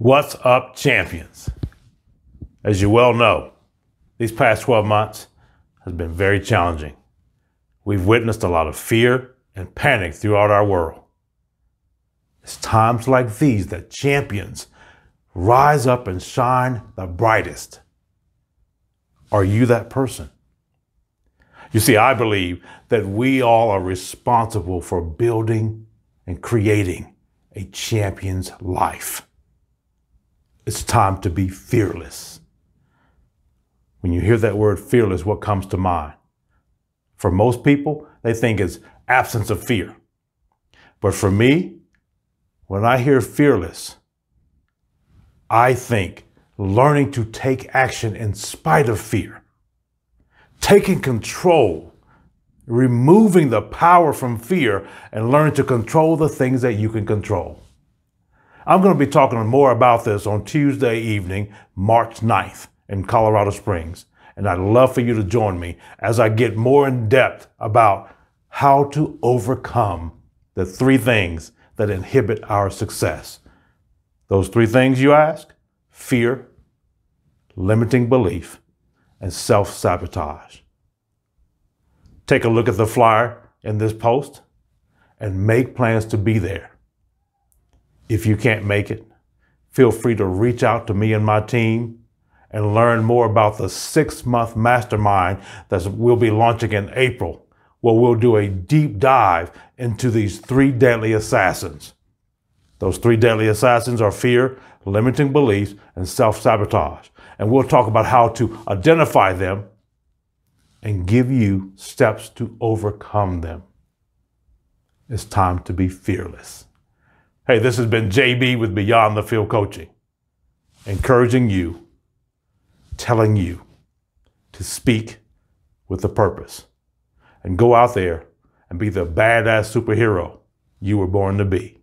What's up, champions? As you well know, these past 12 months has been very challenging. We've witnessed a lot of fear and panic throughout our world. It's times like these that champions rise up and shine the brightest. Are you that person? You see, I believe that we all are responsible for building and creating a champion's life. It's time to be fearless. When you hear that word fearless, what comes to mind? For most people, they think it's absence of fear. But for me, when I hear fearless, I think learning to take action in spite of fear, taking control, removing the power from fear, and learning to control the things that you can control. I'm going to be talking more about this on Tuesday evening, March 9th in Colorado Springs. And I'd love for you to join me as I get more in depth about how to overcome the three things that inhibit our success. Those three things you ask fear, limiting belief, and self sabotage. Take a look at the flyer in this post and make plans to be there. If you can't make it, feel free to reach out to me and my team and learn more about the six month mastermind that we'll be launching in April, where we'll do a deep dive into these three deadly assassins. Those three deadly assassins are fear, limiting beliefs, and self sabotage. And we'll talk about how to identify them and give you steps to overcome them. It's time to be fearless. Hey, this has been JB with Beyond the Field Coaching, encouraging you, telling you to speak with a purpose and go out there and be the badass superhero you were born to be.